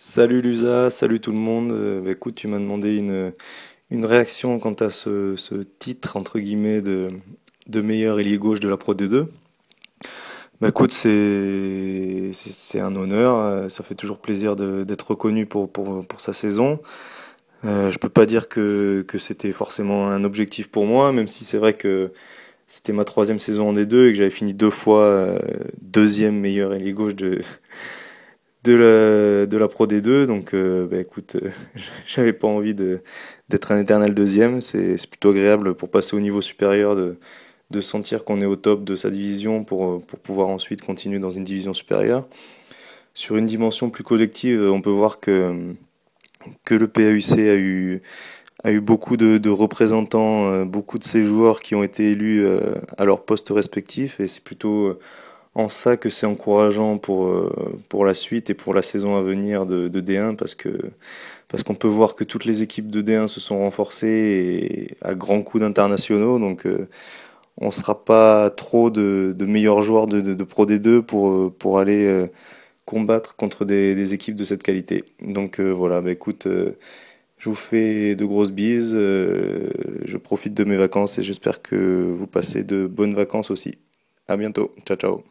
Salut Lusa, salut tout le monde. Euh, bah, écoute, tu m'as demandé une, une réaction quant à ce, ce titre, entre guillemets, de, de meilleur ailier gauche de la Pro D2. Bah écoute, c'est, c'est un honneur, euh, ça fait toujours plaisir d'être reconnu pour, pour, pour sa saison. Euh, je peux pas dire que, que c'était forcément un objectif pour moi, même si c'est vrai que c'était ma troisième saison en D2 et que j'avais fini deux fois euh, deuxième meilleur ailier gauche de, de la, de la Pro D2. Donc, ben écoute, euh, j'avais pas envie d'être un éternel deuxième. C'est plutôt agréable pour passer au niveau supérieur, de, de sentir qu'on est au top de sa division pour, euh, pour pouvoir ensuite continuer dans une division supérieure. Sur une dimension plus collective, on peut voir que, que le PAUC a eu, a eu beaucoup de, représentants, beaucoup de ces joueurs qui ont été élus à leur poste respectif et c'est plutôt en ça que c'est encourageant pour, euh, pour la suite et pour la saison à venir de, D1 parce que parce qu'on peut voir que toutes les équipes de D1 se sont renforcées à grands coups d'internationaux. Donc euh, on ne sera pas trop de, meilleurs joueurs de, Pro D2 pour, euh, pour aller combattre contre des, équipes de cette qualité. Donc voilà, bah, écoute, je vous fais de grosses bises, je profite de mes vacances et j'espère que vous passez de bonnes vacances aussi. À bientôt, ciao ciao.